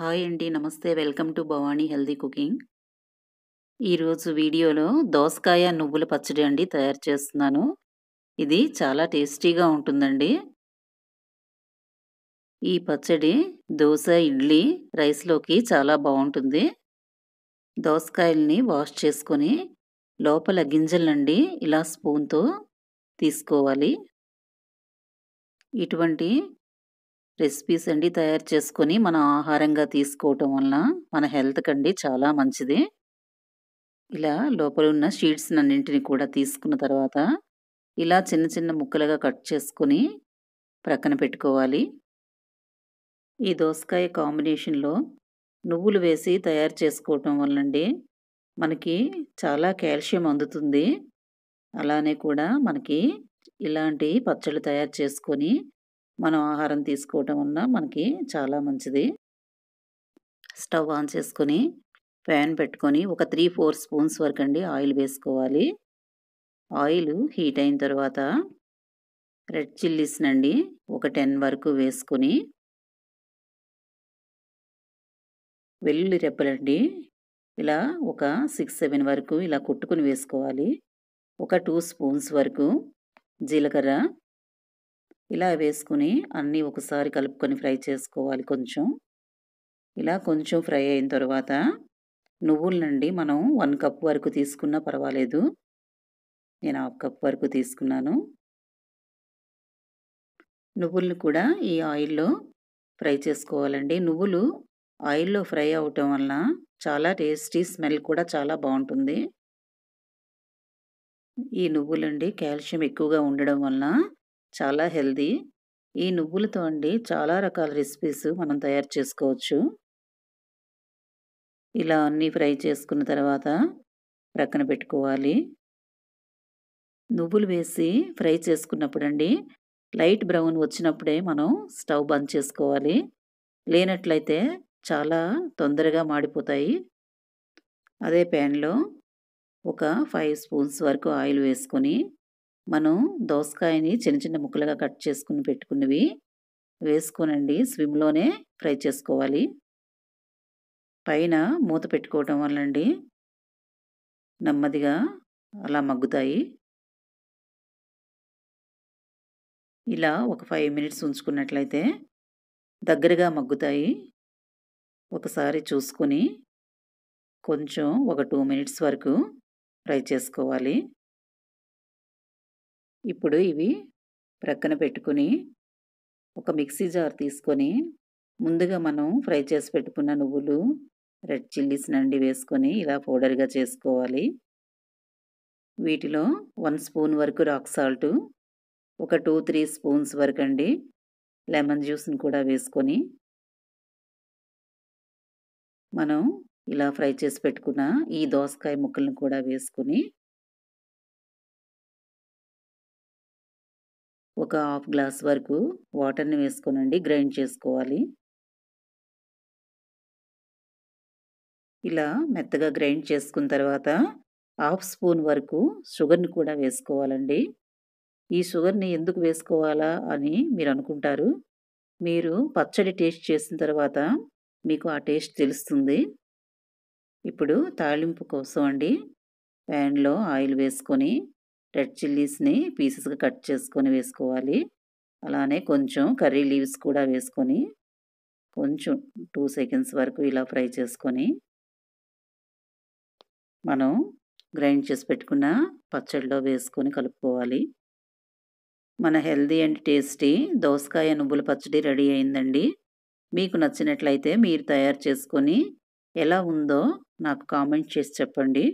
hi అండి నమస్తే welcome to Bhavani healthy cooking ఈరోజు వీడియోలో దోసకాయ నువ్వుల పచ్చడి అండి తయారు చేస్తున్నాను ఇది చాలా టేస్టీగా ఉంటుందండి ఈ పచ్చడి దోశ ఇడ్లీ రైస్లోకి చాలా బాగుంటుంది దోసకాయల్ని వాష్ చేసుకొని లోపల గింజలండి ఇలా స్పూన్తో తీసుకోవాలి ఇటువంటి రెసిపీస్ అండి తయారు చేసుకొని మనం ఆహారంగా తీసుకోవటం వల్ల మన హెల్త్కి అండి చాలా మంచిది ఇలా లోపల ఉన్న షీట్స్ అన్నింటిని కూడా తీసుకున్న తర్వాత ఇలా చిన్న చిన్న ముక్కలుగా కట్ చేసుకొని ప్రక్కన పెట్టుకోవాలి ఈ దోసకాయ కాంబినేషన్లో నువ్వులు వేసి తయారు చేసుకోవటం వల్లండి మనకి చాలా కాల్షియం అందుతుంది అలానే కూడా మనకి ఇలాంటి పచ్చళ్ళు తయారు చేసుకొని మనం ఆహారం తీసుకోవటం వలన మనకి చాలా మంచిది స్టవ్ ఆన్ చేసుకొని ప్యాన్ పెట్టుకొని ఒక త్రీ ఫోర్ స్పూన్స్ వరకు అండి ఆయిల్ వేసుకోవాలి ఆయిల్ హీట్ అయిన తర్వాత రెడ్ చిల్లీస్నండి ఒక టెన్ వరకు వేసుకొని వెల్లుల్లి రెప్పలండి ఇలా ఒక సిక్స్ సెవెన్ వరకు ఇలా కొట్టుకుని వేసుకోవాలి ఒక టూ స్పూన్స్ వరకు జీలకర్ర ఇలా వేసుకుని అన్నీ ఒకసారి కలుపుకొని ఫ్రై చేసుకోవాలి కొంచెం ఇలా కొంచెం ఫ్రై అయిన తర్వాత నువ్వుల నుండి మనం వన్ కప్ వరకు తీసుకున్నా పర్వాలేదు నేను హాఫ్ కప్ వరకు తీసుకున్నాను నువ్వులను కూడా ఈ ఆయిల్లో ఫ్రై చేసుకోవాలండి నువ్వులు ఆయిల్లో ఫ్రై అవటం వలన చాలా టేస్టీ స్మెల్ కూడా చాలా బాగుంటుంది ఈ నువ్వులండి కాల్షియం ఎక్కువగా ఉండడం వలన చాలా హెల్దీ ఈ నువ్వులతో అండి చాలా రకాల రెసిపీస్ మనం తయారు చేసుకోవచ్చు ఇలా అన్నీ ఫ్రై చేసుకున్న తర్వాత ప్రక్కన పెట్టుకోవాలి నువ్వులు వేసి ఫ్రై చేసుకున్నప్పుడు అండి లైట్ బ్రౌన్ వచ్చినప్పుడే మనం స్టవ్ బంద్ చేసుకోవాలి లేనట్లయితే చాలా తొందరగా మాడిపోతాయి అదే ప్యాన్లో ఒక ఫైవ్ స్పూన్స్ వరకు ఆయిల్ వేసుకొని మనం దోసకాయని చిన్న చిన్న ముక్కలుగా కట్ చేసుకుని పెట్టుకున్నవి వేసుకోనండి స్విమ్లోనే ఫ్రై చేసుకోవాలి పైన మూత పెట్టుకోవటం వల్ల అండి నెమ్మదిగా అలా మగ్గుతాయి ఇలా ఒక ఫైవ్ మినిట్స్ ఉంచుకున్నట్లయితే దగ్గరగా మగ్గుతాయి ఒకసారి చూసుకొని కొంచెం ఒక టూ మినిట్స్ వరకు ఫ్రై చేసుకోవాలి ఇప్పుడు ఇవి ప్రక్కన పెట్టుకుని ఒక మిక్సీ జార్ తీసుకొని ముందుగా మనం ఫ్రై చేసి పెట్టుకున్న నువ్వులు రెడ్ చిల్లీస్ నండి వేసుకొని ఇలా పౌడర్గా చేసుకోవాలి వీటిలో వన్ స్పూన్ వరకు రాక్ సాల్ట్ ఒక టూ త్రీ స్పూన్స్ వరకు అండి లెమన్ జ్యూస్ని కూడా వేసుకొని మనం ఇలా ఫ్రై చేసి పెట్టుకున్న ఈ దోసకాయ ముక్కలను కూడా వేసుకుని ఒక హాఫ్ గ్లాస్ వరకు వాటర్ని వేసుకోనండి గ్రైండ్ చేసుకోవాలి ఇలా మెత్తగా గ్రైండ్ చేసుకున్న తర్వాత హాఫ్ స్పూన్ వరకు షుగర్ని కూడా వేసుకోవాలండి ఈ షుగర్ని ఎందుకు వేసుకోవాలా అని మీరు అనుకుంటారు మీరు పచ్చడి టేస్ట్ చేసిన తర్వాత మీకు ఆ టేస్ట్ తెలుస్తుంది ఇప్పుడు తాళింపు కోసం అండి ప్యాన్లో ఆయిల్ వేసుకొని రెడ్ చిల్లీస్ని పీసెస్గా కట్ చేసుకొని వేసుకోవాలి అలానే కొంచెం కర్రీ లీవ్స్ కూడా వేసుకొని కొంచెం టూ సెకండ్స్ వరకు ఇలా ఫ్రై చేసుకొని మనం గ్రైండ్ చేసి పెట్టుకున్న పచ్చడిలో వేసుకొని కలుపుకోవాలి మన హెల్దీ అండ్ టేస్టీ దోసకాయ నువ్వుల పచ్చడి రెడీ అయిందండి మీకు నచ్చినట్లయితే మీరు తయారు చేసుకొని ఎలా ఉందో నాకు కామెంట్ చేసి చెప్పండి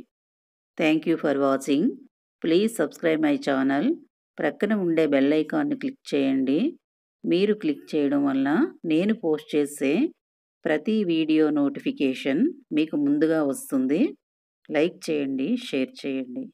thank you for watching please subscribe my channel ప్రక్కన ఉండే బెల్ ఐకాన్ని క్లిక్ చేయండి మీరు క్లిక్ చేయడం వల్ల నేను పోస్ట్ చేసే ప్రతి వీడియో నోటిఫికేషన్ మీకు ముందుగా వస్తుంది లైక్ చేయండి షేర్ చేయండి